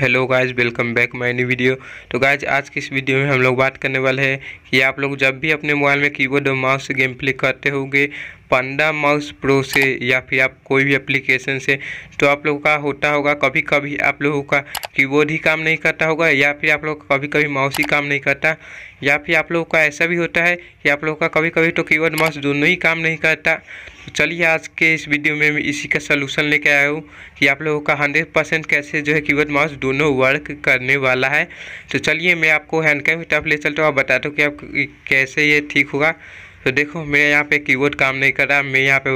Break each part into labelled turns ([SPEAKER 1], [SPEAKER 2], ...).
[SPEAKER 1] hello guys welcome back my new video तो guys आज की इस वीडियो में हम लोग बात करने वाले हैं ये आप लोग जब भी अपने मोबाइल में कीबोर्ड और माउस से गेम प्ले करते होंगे पंडा माउस प्रो से या फिर आप कोई भी एप्लीकेशन से तो आप लोगों का होता होगा कभी कभी आप लोगों का कीबोर्ड ही काम नहीं करता होगा या फिर आप लोग का कभी कभी माउस ही काम नहीं करता या फिर आप लोगों का ऐसा भी होता है कि आप लोगों का कभी कभी तो कीबोर्ड माउस दोनों ही काम नहीं करता तो चलिए आज के इस वीडियो में मैं इसी का सलूशन लेके आया हूँ कि आप लोगों का हंड्रेड परसेंट कैसे जो है कीबोर्ड माउस दोनों वर्क करने वाला है तो चलिए मैं आपको हैंड कैम टफ ले चलता हूँ आप बताता हूँ कि आप कैसे ये ठीक होगा तो देखो मेरे यहाँ पे कीबोर्ड काम नहीं कर रहा मैं यहाँ पे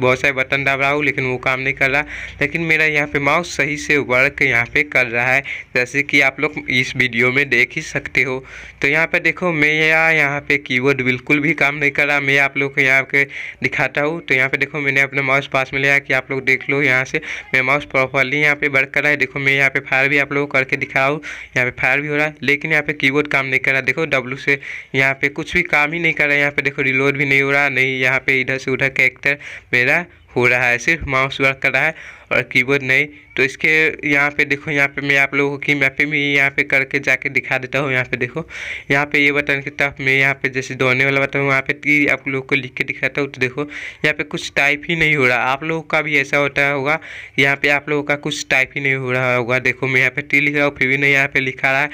[SPEAKER 1] बहुत सारे बटन दब रहा हूँ लेकिन वो काम नहीं कर रहा लेकिन मेरा यहाँ पे माउस सही से वर्क यहाँ पे कर रहा है जैसे कि आप लोग इस वीडियो में देख ही सकते हो तो यहाँ पे देखो मेरा यहाँ पे कीबोर्ड बिल्कुल भी काम नहीं कर रहा मैं आप लोग को यहाँ पे दिखाता हूँ तो यहाँ पे देखो मैंने अपना माउस पास में लिया कि आप लोग देख लो यहाँ से मेरा माउस प्रॉपरली यहाँ पे वर्क कर रहा है देखो मैं यहाँ पे फायर भी आप लोग को करके दिखा रहा हूँ यहाँ पे फायर भी हो रहा है लेकिन यहाँ पे कीबोर्ड काम नहीं कर रहा देखो डब्लू से यहाँ पे कुछ भी काम ही नहीं कर रहा है यहाँ पे देखो रिलोड भी नहीं हो रहा नहीं यहाँ पे इधर से उधर कैक्टर मेरा मेरा हो रहा है सिर्फ माउस वर्क कर रहा है और कीबोर्ड नहीं तो इसके यहाँ पे देखो यहाँ पे मैं आप लोगों की मैपिंग भी यहाँ पे करके जाके दिखा देता हूँ यहाँ पे देखो यहाँ पे ये बटन के तरफ मैं यहाँ पे जैसे दौड़ने वाला बटन वहाँ पे ती आप लोगों को लिख के दिखाता हूँ तो देखो यहाँ पे कुछ टाइप ही नहीं हो रहा आप लोगों का भी ऐसा होता होगा यहाँ पे आप लोगों का कुछ टाइप ही नहीं हो रहा होगा देखो मैं यहाँ पे टी लिख रहा हूँ फिर भी नहीं यहाँ पे लिखा रहा है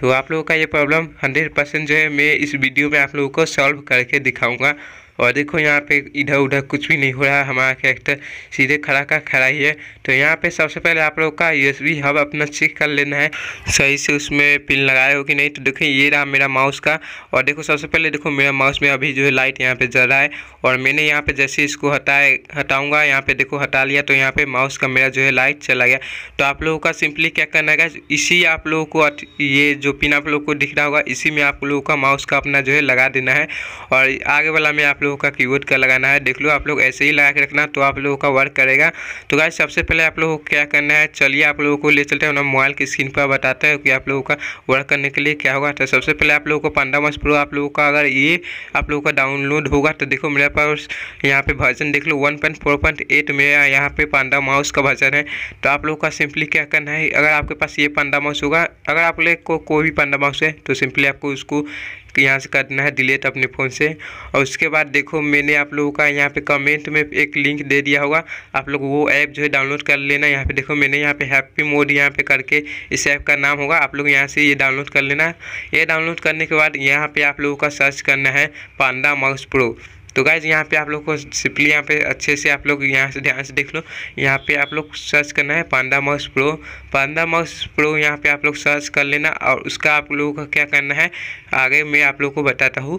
[SPEAKER 1] तो आप लोगों का ये प्रॉब्लम हंड्रेड परसेंट जो है मैं इस वीडियो में आप लोगों को सॉल्व करके दिखाऊंगा और देखो यहाँ पे इधर उधर कुछ भी नहीं हो रहा है हमारा कैरेक्टर तो सीधे खड़ा का खड़ा ही है तो यहाँ पे सबसे पहले आप लोग का यस भी हब अपना चेक कर लेना है सही से उसमें पिन लगाए हो कि नहीं तो देखो ये रहा मेरा माउस का और देखो सबसे पहले देखो मेरा माउस में अभी जो है लाइट यहाँ पे जल रहा है और मैंने यहाँ पे जैसे इसको हटाए हटाऊँगा यहाँ पे देखो हटा लिया तो यहाँ पे माउस का मेरा जो है लाइट चला गया तो आप लोगों का सिंपली क्या करना है इसी आप लोगों को ये जो पिन आप लोग को दिख रहा होगा इसी में आप लोगों का माउस का अपना जो है लगा देना है और आगे वाला में आप लोगों का कीवर्ड का लगाना है देख लो आप लोग ऐसे ही लगा के रखना तो आप लोगों का वर्क करेगा तो गाय सबसे पहले आप लोगों को क्या करना है चलिए आप लोगों को ले चलते हैं मोबाइल की स्क्रीन पर बताते हैं कि आप लोगों का वर्क करने के लिए क्या होगा तो सबसे पहले आप लोगों को पांडा मस प्रो आप लोगों का अगर ये आप लोगों का डाउनलोड होगा तो देखो मेरे पास यहाँ पे वर्जन देख लो one point four point eight में यहाँ पे पांडा माउस का वर्जन है तो आप लोगों का सिंपली क्या करना है अगर आपके पास ये पांडा माउस होगा अगर आप लोग को कोई भी पांडा माउस है तो सिंपली आपको उसको यहाँ से करना है डिलीट अपने फ़ोन से और उसके बाद देखो मैंने आप लोगों का यहाँ पे कमेंट में एक लिंक दे दिया होगा आप लोग वो ऐप जो है डाउनलोड कर लेना यहाँ पे देखो मैंने यहाँ पे हैप्पी मोड यहाँ पे करके इस ऐप का नाम होगा आप लोग यहाँ से ये डाउनलोड कर लेना ये डाउनलोड करने के बाद यहाँ पर आप लोगों का सर्च करना है पांडा माउस प्रो तो गाइज़ यहाँ पे आप लोग को सिंपली यहाँ पे अच्छे से आप लोग यहाँ से ध्यान से देख लो यहाँ पे आप लोग सर्च करना है Panda Mouse Pro Panda Mouse Pro यहाँ पे आप लोग सर्च कर लेना और उसका आप लोगों का क्या करना है आगे मैं आप लोग को बताता हूँ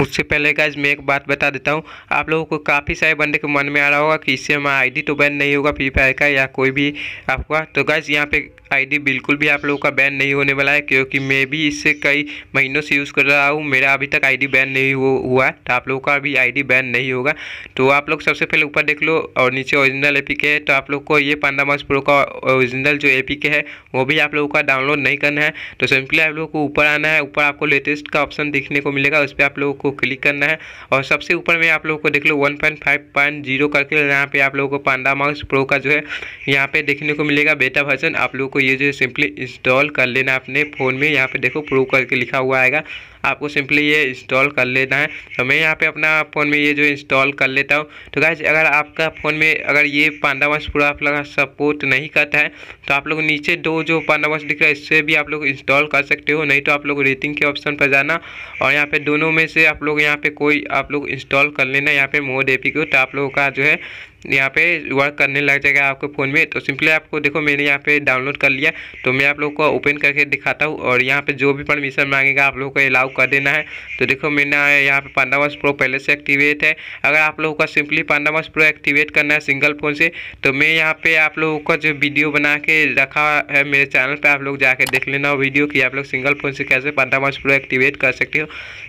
[SPEAKER 1] उससे पहले गाइज मैं एक बात बता देता हूँ आप लोगों को काफ़ी सारे बंदे के मन में आ रहा होगा कि इससे हमारा आईडी तो बैन नहीं होगा फ्री फायर का या कोई भी आपका तो गाइज यहाँ पे आईडी बिल्कुल भी आप लोगों का बैन नहीं होने वाला है क्योंकि मैं भी इससे कई महीनों से यूज़ कर रहा हूँ मेरा अभी तक आईडी बैन नहीं हो हुआ है तो आप लोगों का अभी आईडी बैन नहीं होगा तो आप लोग सबसे पहले ऊपर देख लो और नीचे ओरिजिनल एपीके है तो आप लोग को ये पांडा मार्च प्रो का ओरिजिनल जो ए है वो भी आप लोगों का डाउनलोड नहीं करना है तो सिंपली आप लोगों को ऊपर आना है ऊपर आपको लेटेस्ट का ऑप्शन देखने को मिलेगा उस पर आप लोगों को क्लिक करना है और सबसे ऊपर में आप लोगों को देख लो वन करके यहाँ पर आप लोगों को पांडा मार्क्स प्रो का जो है यहाँ पे देखने को मिलेगा बेटा भर्जन आप लोगों को ये जो सिंपली इंस्टॉल कर लेना अपने फ़ोन में यहाँ पे देखो प्रूव करके लिखा हुआ आएगा आपको सिंपली ये इंस्टॉल कर लेना है तो मैं यहाँ पे अपना फ़ोन में ये जो इंस्टॉल कर लेता हूँ तो गाइज अगर आपका फ़ोन में अगर ये पांडा वंश पूरा आप लोग सपोर्ट नहीं करता है तो आप लोग नीचे दो जो वंश दिख रहा है इससे भी आप लोग इंस्टॉल कर सकते हो नहीं तो आप लोग रेटिंग के ऑप्शन पर जाना और यहाँ पे दोनों में से आप लोग यहाँ पे कोई आप लोग इंस्टॉल कर लेना यहाँ पे मोड ए तो आप लोगों का जो है यहाँ पे वर्क करने लग जाएगा आपके फ़ोन में तो सिंपली आपको देखो मैंने यहाँ पे डाउनलोड कर लिया तो मैं आप लोग को ओपन करके दिखाता हूँ और यहाँ पे जो भी परमिशन मांगेगा आप लोगों को अलाउ कर देना है तो देखो मैंने यहाँ पे वर्ष प्रो पहले से एक्टिवेट है अगर आप लोगों का सिंपली वर्ष प्रो एक्टिवेट करना है सिंगल फ़ोन से तो मैं यहाँ पर आप लोगों का जो वीडियो बना के रखा है मेरे चैनल पर आप लोग जाके देख लेना वीडियो कि आप लोग सिंगल फ़ोन से कैसे वर्ष प्रो एक्टिवेट कर सकते हो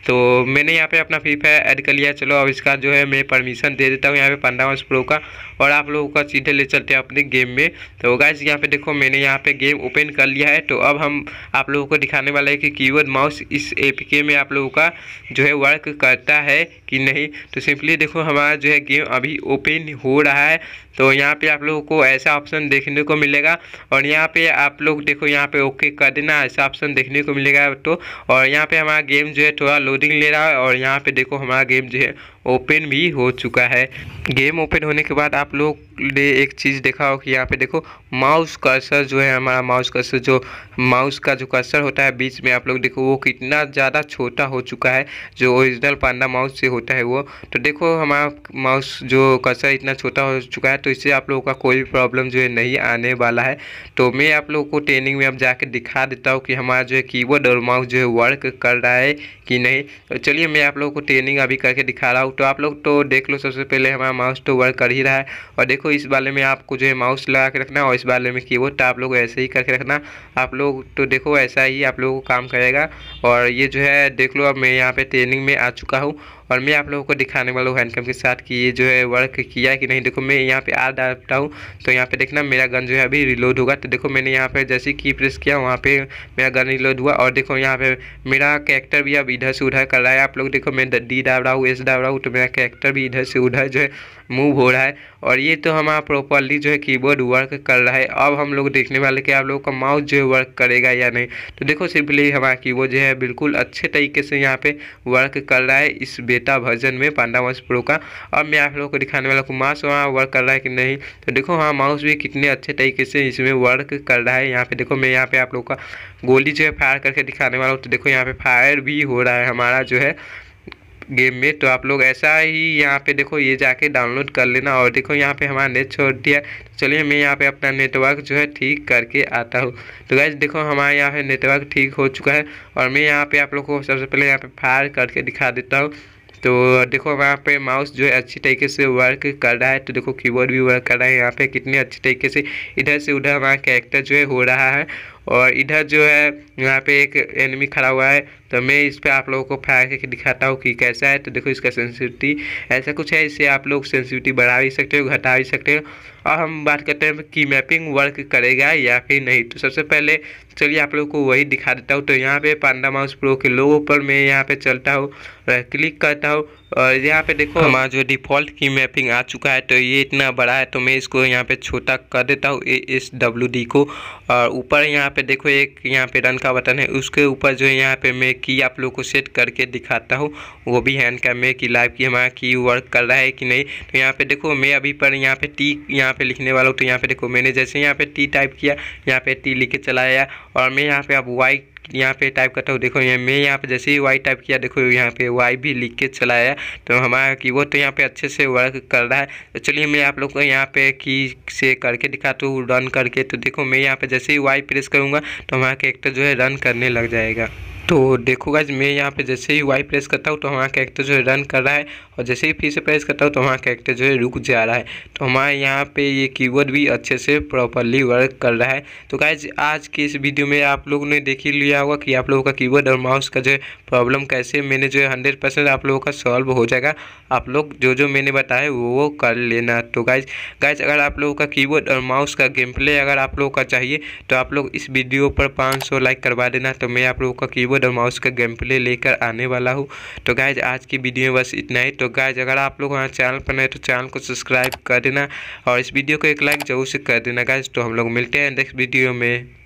[SPEAKER 1] तो मैंने यहाँ पर अपना फ्री फायर एड कर लिया चलो अब इसका जो है मैं परमिशन दे देता हूँ यहाँ पर वर्ष प्रो का और आप लोगों का सीधे ले चलते हैं अपने गेम में तो गाइज यहाँ पे देखो मैंने यहाँ पे गेम ओपन कर लिया है तो अब हम आप लोगों को दिखाने वाला है कि कीवर्ड माउस इस एपीके में आप लोगों का जो है वर्क करता है कि नहीं तो सिंपली देखो हमारा जो है गेम अभी ओपन हो रहा है तो यहाँ पे आप लोगों को ऐसा ऑप्शन देखने को मिलेगा और यहाँ पे आप लोग देखो यहाँ पे ओके कर देना ऐसा ऑप्शन देखने को मिलेगा तो और यहाँ पे हमारा गेम जो है थोड़ा लोडिंग ले रहा है और यहाँ पे देखो हमारा गेम जो है ओपन भी हो चुका है गेम ओपन होने के बाद आप लोग ने एक चीज़ देखा हो कि यहाँ पे देखो माउस कर्सर जो है हमारा माउस कर्सर जो माउस का जो कर्सर होता है बीच में आप लोग देखो वो कितना ज़्यादा छोटा हो चुका है जो ओरिजिनल पांडा माउस से होता है वो तो देखो हमारा माउस जो कर्सर इतना छोटा हो चुका है तो इससे आप लोगों का कोई भी प्रॉब्लम जो है नहीं आने वाला है तो मैं आप लोगों को ट्रेनिंग में अब जाकर दिखा देता हूँ कि हमारा जो है कीबोर्ड और माउस जो है वर्क कर रहा है कि नहीं तो चलिए मैं आप लोगों को ट्रेनिंग अभी करके दिखा रहा हूँ लोग तो आप लोग तो देख लो सबसे पहले हमारा माउस तो वर्क कर ही रहा है और देखो इस बारे में आपको जो है माउस लगा के रखना और इस बारे में बोर्ड तो आप लोग ऐसे ही करके रखना आप लोग तो देखो ऐसा ही आप लोगों को काम करेगा और ये जो है देख लो अब मैं यहाँ पर ट्रेनिंग में आ चुका हूँ और मैं आप लोगों को दिखाने वाला हूँ हैंडकम के साथ कि ये जो है वर्क किया है कि नहीं देखो मैं यहाँ पे आर डालता हूँ तो यहाँ पे देखना मेरा गन जो है अभी रिलोड होगा तो देखो मैंने यहाँ पे जैसे की प्रेस किया वहाँ पे मेरा गन रिलोड हुआ और देखो यहाँ पे मेरा कैरेक्टर भी अब इधर से उधर कर रहा है आप लोग देखो मैं डी डाल रहा हूँ एस डाल रहा हूँ तो मेरा कैरेक्टर भी इधर से उधर जो है मूव हो रहा है और ये तो हमारा प्रॉपरली जो है कीबोर्ड वर्क कर रहा है अब हम लोग देखने वाले कि आप लोगों का माउस जो है वर्क करेगा या नहीं तो देखो सिंपली हमारा कीबोर्ड जो है बिल्कुल अच्छे तरीके से यहाँ पे वर्क कर रहा है इस बेटा वर्जन में पांडा वंश प्रो का अब मैं आप लोगों को दिखाने वाला हूँ माउस वहाँ वर्क कर रहा है कि नहीं तो देखो हाँ माउस भी कितने अच्छे तरीके से इसमें वर्क कर रहा है यहाँ पे देखो मैं यहाँ पे आप लोग का गोली जो है फायर करके दिखाने वाला हूँ तो देखो यहाँ पे फायर भी हो रहा है हमारा जो है गेम में तो आप लोग ऐसा ही यहाँ पे देखो ये जाके डाउनलोड कर लेना और देखो यहाँ पे हमारा नेट छोड़ दिया चलिए मैं यहाँ पे अपना नेटवर्क जो है ठीक करके आता हूँ तो गैस देखो हमारे यहाँ पे नेटवर्क ठीक हो चुका है और मैं यहाँ पे आप लोग को सबसे पहले यहाँ पे फायर करके दिखा देता हूँ तो देखो वहाँ पे माउस जो है अच्छी तरीके से वर्क कर रहा है तो देखो कीबोर्ड भी वर्क कर रहा है यहाँ पे कितने अच्छे तरीके से इधर से उधर हमारा कैरेक्टर जो है हो रहा है और इधर जो है यहाँ पे एक एनिमी खड़ा हुआ है तो मैं इस पर आप लोगों को फायर करके दिखाता हूँ कि कैसा है तो देखो इसका सेंसिटिविटी ऐसा कुछ है इससे आप लोग सेंसिटिविटी बढ़ा भी सकते हो घटा भी सकते हो और हम बात करते हैं कि मैपिंग वर्क करेगा या फिर नहीं तो सबसे पहले चलिए आप लोगों को वही दिखा देता हूँ तो यहाँ पे पांडा माउस प्रो के लोगों पर मैं यहाँ पे चलता हूँ क्लिक करता हूँ और यहाँ पे देखो हमारा जो डिफ़ॉल्ट की मैपिंग आ चुका है तो ये इतना बड़ा है तो मैं इसको यहाँ पे छोटा कर देता हूँ इस डब्ल्यू डी को और ऊपर यहाँ पे देखो एक यहाँ पे रन का बटन है उसके ऊपर जो है यहाँ पे मैं की आप लोगों को सेट करके दिखाता हूँ वो भी हैंड इनका मैं की लाइव की हमारा की वर्क कर रहा है कि नहीं तो यहाँ पे देखो मैं अभी पर यहाँ पे टी यहाँ पे लिखने वाला हूँ तो यहाँ पे देखो मैंने जैसे यहाँ पे टी टाइप किया यहाँ पे टी लिख के चलाया और मैं यहाँ पे अब वाई यहाँ पे टाइप करता हूँ देखो यहाँ मैं यहाँ पे जैसे ही वाई टाइप किया देखो यहाँ पे वाई भी लिख के चलाया तो हमारा कीबोर्ड तो यहाँ पे अच्छे से वर्क कर रहा है तो चलिए मैं आप लोग को यहाँ पे की से करके दिखाता हूँ रन करके तो देखो मैं यहाँ पे जैसे ही वाई प्रेस करूँगा तो हमारा कैरेक्टर जो है रन करने लग जाएगा तो देखो गाइज मैं यहाँ पे जैसे ही वाई प्रेस करता हूँ तो हमारा कैरेक्टर जो है रन कर रहा है और जैसे ही फिर से प्रेस करता हूँ तो हमारा कैरेक्टर जो है रुक जा रहा है तो हमारे यहाँ पे ये कीवर्ड भी अच्छे से प्रॉपरली वर्क कर रहा है तो गाइज आज की इस वीडियो में आप लोगों ने देख ही लिया होगा कि आप लोगों का कीवर्ड और माउस का जो है प्रॉब्लम कैसे मैंने जो है हंड्रेड आप लोगों का सॉल्व हो जाएगा आप लोग जो जो मैंने बताया वो वो कर लेना तो गाइज गाइज अगर आप लोगों का कीवर्ड और माउस का गेम प्ले अगर आप लोगों का चाहिए तो आप लोग इस वीडियो पर पाँच लाइक करवा देना तो मैं आप लोगों का की कीबोर्ड और माउस का गेम प्ले लेकर आने वाला हूँ तो गाइज आज की वीडियो में बस इतना ही तो गाइज अगर आप लोग हमारे चैनल पर नए तो चैनल को सब्सक्राइब कर देना और इस वीडियो को एक लाइक जरूर से कर देना गाइज तो हम लोग मिलते हैं नेक्स्ट वीडियो में